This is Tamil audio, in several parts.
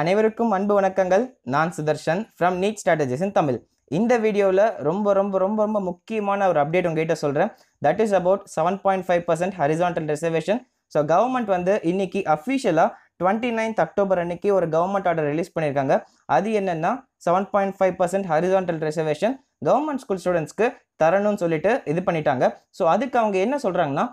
அனைவருக்கும் அன்பு வணக்கங்கள் நான் Sudarshan from NEET strategies in Tamil இந்த வீடியோவில் ரொம்ப ரொம்ப ரொம்ப ரொம்ப முக்கியமான ஒரு அப்டேட் உங்ககிட்ட சொல்கிறேன் that is about seven point five percent horizontal reservation so government வந்து இன்னைக்கு அஃபிஷியலாக டுவெண்ட்டி நைன்த் அக்டோபர் அன்னைக்கு ஒரு கவர்மெண்ட் ஆர்டர் ரிலீஸ் பண்ணியிருக்காங்க அது என்னென்னா seven point five percent horizontal reservation government school ஸ்டூடெண்ட்ஸ்க்கு தரணும்னு சொல்லிட்டு இது பண்ணிட்டாங்க ஸோ அதுக்கு அவங்க என்ன சொல்கிறாங்கன்னா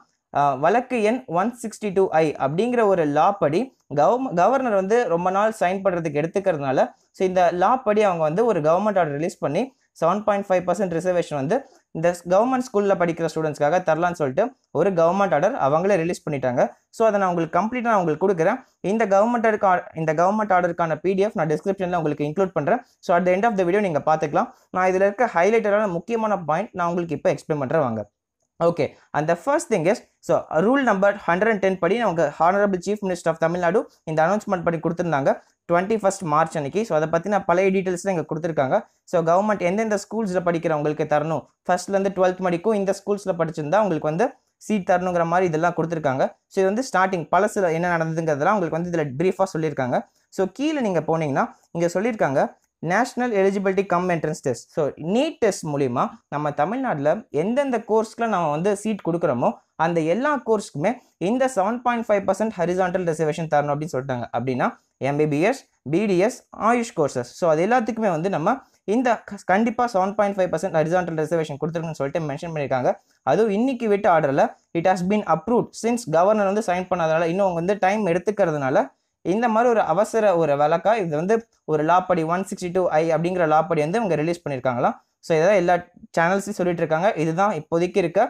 வழக்கு எண் ஒன் சிக்ஸ்டி டூ ஐ அப்படிங்கிற ஒரு லா படி கவர்ம கவர்னர் வந்து ரொம்ப நாள் சைன் பண்ணுறதுக்கு எடுத்துக்கிறதுனால ஸோ இந்த லா படி அவங்க வந்து ஒரு கவர்மெண்ட் ஆர்டர் ரிலீஸ் பண்ணி seven point five percent reservation வந்து இந்த கவர்மெண்ட் ஸ்கூலில் படிக்கிற ஸ்டூடெண்ட்ஸ்க்காக தரலான்னு சொல்லிட்டு ஒரு கவர்மெண்ட் ஆர்டர் அவங்களே ரிலீஸ் பண்ணிட்டாங்க ஸோ அதை நான் உங்களுக்கு கம்ப்ளீட்டாக நான் உங்களுக்கு கொடுக்குறேன் இந்த கவர்மெண்ட் இந்த கவர்மெண்ட் ஆர்டருக்கான பிடிஎஃப் நான் டிஸ்கிரிப்ஷனில் உங்களுக்கு இன்க்ளூட் பண்ணுறேன் so at end of the video நீங்கள் பார்த்துக்கலாம் நான் இதில் இருக்க ஹைலைட்டரான முக்கியமான பாயிண்ட் நான் உங்களுக்கு இப்போ எக்ஸ்பிளைன் பண்ணுறேன் வாங்க ஓகே அந்த first thing is so rule number hundred and ten படி நமக்கு honourable chief minister of Tamil Nadu இந்த அனௌன்ஸ்மெண்ட் பண்ணி கொடுத்துருந்தாங்க டுவெண்ட்டி ஃபஸ்ட் மார்ச் அன்னைக்கு ஸோ அதை பற்றின பழைய டீட்டெயில்ஸ் தான் இங்கே கொடுத்துருக்காங்க ஸோ கவர்மெண்ட் எந்தெந்த ஸ்கூல்ஸில் படிக்கிறவங்களுக்கு தரணும் ஃபஸ்ட்லேருந்து டுவெல்த் மணிக்கும் இந்த ஸ்கூல்ஸில் படிச்சிருந்தா உங்களுக்கு வந்து சீட் தரணுங்கிற மாதிரி இதெல்லாம் கொடுத்துருக்காங்க ஸோ இது வந்து ஸ்டார்டிங் பழசில் என்ன நடந்ததுங்கிறதெல்லாம் உங்களுக்கு வந்து இதில் ப்ரீஃபாக சொல்லியிருக்காங்க ஸோ கீழே நீங்கள் போனீங்கன்னா இங்கே சொல்லியிருக்காங்க national eligibility cum entrance test so NEET test மூலிமா நம்ம தமிழ்நாட்டில் எந்தெந்த கோர்ஸ்க்குலாம் நம்ம வந்து சீட் கொடுக்குறோமோ அந்த எல்லா கோர்ஸ்க்குமே இந்த seven point five percent horizontal reservation தரணும் அப்படின்னு சொல்லிட்டாங்க அப்படின்னா MBBS BDS AYUSH courses so அது எல்லாத்துக்குமே வந்து நம்ம இந்த கண்டிப்பாக seven point five percent horizontal reservation கொடுத்துருக்குன்னு சொல்லிட்டு மென்ஷன் பண்ணியிருக்காங்க அதுவும் இன்னைக்கு விட்டு ஆர்டரில் it has been approved since governor வந்து சைன் பண்ணாதனால இன்னும் அவங்க வந்து டைம் எடுத்துக்கிறதுனால இந்த மாதிரி ஒரு அவசர ஒரு வழக்கா இது வந்து ஒரு லாப்படி ஒன் சிக்ஸ்டி டூ ஐ அப்படிங்கிற லாப்படி வந்து இவங்க ரிலீஸ் பண்ணியிருக்காங்களாம் ஸோ இதான் எல்லா சேனல்ஸையும் சொல்லிட்டு இருக்காங்க இதுதான் இப்போதைக்கு இருக்க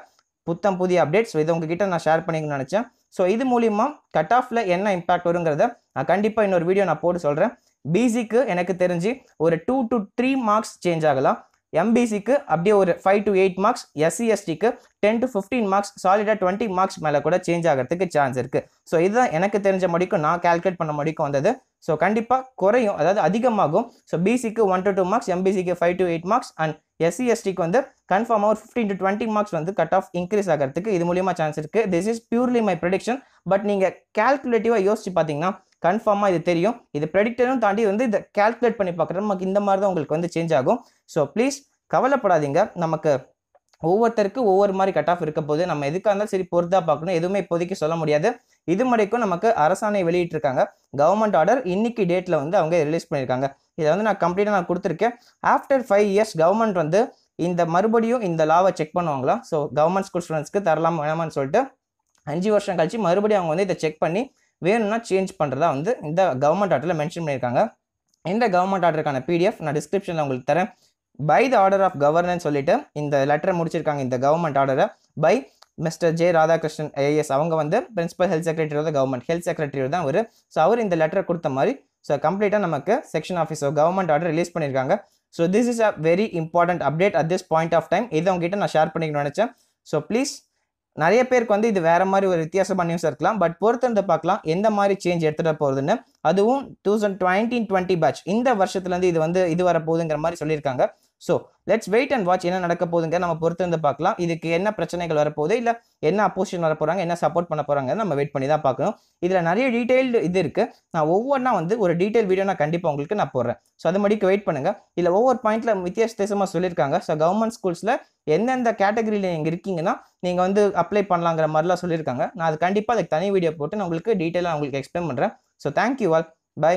புத்தம் புதிய அப்டேட் ஸோ இதை உங்ககிட்ட நான் ஷேர் பண்ணிக்கணும்னு நினச்சேன் ஸோ இது மூலிமா கட் ஆஃபில் என்ன இம்பாக்ட் வருங்கிறத நான் கண்டிப்பாக இன்னொரு வீடியோ நான் போட்டு சொல்கிறேன் பிசிக்கு எனக்கு தெரிஞ்சு ஒரு two to three marks change ஆகலாம் எம்பிசிக்கு அப்படியே ஒரு ஃபைவ் டு எயிட் மார்க்ஸ் எஸ்சிஎஸ்டிக்கு டென் டு ஃபிஃப்டீன் மார்க்ஸ் சாலிடாக டுவெண்ட்டி மார்க்ஸ் மேலே கூட சேஞ்ச் ஆகிறதுக்கு சான்ஸ் இருக்குது ஸோ இதுதான் எனக்கு தெரிஞ்ச முடிக்கும் நான் கால்குலேட் பண்ண முடிக்கும் வந்தது ஸோ கண்டிப்பாக குறையும் அதாவது அதிகமாகும் ஸோ பிசிக்கு ஒன் டு டூ மார்க்ஸ் எம்பிசிக்கு five to eight marks and எஸ்டிக்கு வந்து கன்ஃபார்மாக ஒரு ஃபிஃப்டின் டு டுவெண்ட்டி மார்க்ஸ் வந்து கட் ஆஃப் இன்க்ரீஸ் ஆகிறதுக்கு இது மூலியமாக சான்ஸ் இருக்குது this is purely my prediction but நீங்கள் கேல்குலேட்டிவாக யோசிச்சு பார்த்தீங்கன்னா கன்ஃபார்மாக இது தெரியும் இது ப்ரெடிக்டரும் தாண்டி வந்து இதை கேல்குலேட் பண்ணி பார்க்குறது நமக்கு இந்த மாதிரி தான் உங்களுக்கு வந்து சேஞ்ச் ஆகும் ஸோ ப்ளீஸ் கவலைப்படாதீங்க நமக்கு ஒவ்வொருத்தருக்கு ஒவ்வொரு மாதிரி கட் ஆஃப் இருக்க போது நம்ம எதுக்காக இருந்தாலும் சரி பொறுத்தா பார்க்கணும் எதுவுமே இப்போதைக்கு சொல்ல முடியாது இது முறைக்கும் நமக்கு அரசாணை வெளியிட்டிருக்காங்க கவர்மெண்ட் ஆர்டர் இன்னைக்கு டேட்டில் வந்து அவங்க ரிலீஸ் பண்ணியிருக்காங்க இதை வந்து நான் கம்ப்ளீட்டாக நான் கொடுத்துருக்கேன் ஆஃப்டர் ஃபைவ் இயர்ஸ் கவர்மெண்ட் வந்து இந்த மறுபடியும் இந்த லாவை செக் பண்ணுவாங்களா ஸோ கவர்மெண்ட் ஸ்கூல் ஸ்டூடெண்ட்ஸ்க்கு தரலாம் வேணாமான்னு சொல்லிட்டு அஞ்சு வருஷம் கழிச்சு மறுபடியும் அவங்க வந்து இதை செக் பண்ணி வேணும்னா சேஞ்ச் பண்ணுறதா வந்து இந்த கவர்மெண்ட் ஆர்டரில் மென்ஷன் பண்ணியிருக்காங்க இந்த கவர்மெண்ட் ஆர்டருக்கான பிடிஎஃப் நான் டிஸ்கிரிப்ஷனில் உங்களுக்கு தரேன் by the order of governance சொல்லிட்டு இந்த லெட்டர் முடிச்சிருக்காங்க இந்த கவர்மெண்ட் ஆர்டரை by mister J Radhakrishnan AS அவங்க வந்து principal health secretary of government health secretary தான் அவர் ஸோ அவர் இந்த லெட்டரை கொடுத்த மாதிரி ஸோ கம்ப்ளீட்டாக நமக்கு section office government order release பண்ணியிருக்காங்க so this is a very important update at this point of time இதை உங்ககிட்ட நான் ஷேர் பண்ணிக்கணும்னு நினச்சேன் ஸோ ப்ளீஸ் நிறைய பேருக்கு வந்து இது வேற மாதிரி ஒரு வித்தியாசமான நியூஸ் இருக்கலாம் பட் பொறுத்திருந்து பார்க்கலாம் எந்த மாதிரி சேஞ்ச் எடுத்துகிட்டு போகிறதுன்னு அதுவும் two thousand twenty twenty batch இந்த வருஷத்துலேருந்து இது வந்து இது வர போகுதுங்கிற மாதிரி சொல்லியிருக்காங்க so let's wait and watch என்ன நடக்க போகுதுங்க நம்ம பொறுத்து இருந்து பார்க்கலாம் இதுக்கு என்ன பிரச்சனைகள் வரப்போகுது இல்லை என்ன அப்போசிஷன் வரப்போகிறாங்க என்ன சப்போர்ட் பண்ண போகிறாங்க நம்ம வெயிட் பண்ணி தான் பார்க்கணும் இதில் நிறைய டீட்டெயில்டு இது இருக்குது நான் ஒவ்வொன்றா வந்து ஒரு டீட்டெயில் வீடியோ நான் கண்டிப்பாக உங்களுக்கு நான் போடுறேன் ஸோ அது மடிக்கு வெயிட் பண்ணுங்கள் இல்லை ஒவ்வொரு பாயிண்ட்டில் வித்தியாசமாக சொல்லியிருக்காங்க ஸோ கவர்மெண்ட் ஸ்கூல்ஸில் எந்தெந்த கேட்டகரியில் நீங்கள் இருக்கீங்கன்னா நீங்கள் வந்து அப்ளை பண்ணலாங்கிற மாதிரிலாம் சொல்லியிருக்காங்க நான் அது கண்டிப்பாக அதுக்கு தனி வீடியோ போட்டு நான் உங்களுக்கு டீட்டெயிலாக உங்களுக்கு எக்ஸ்பிளைன் பண்ணுறேன் ஸோ தேங்க்யூ ஆல் பை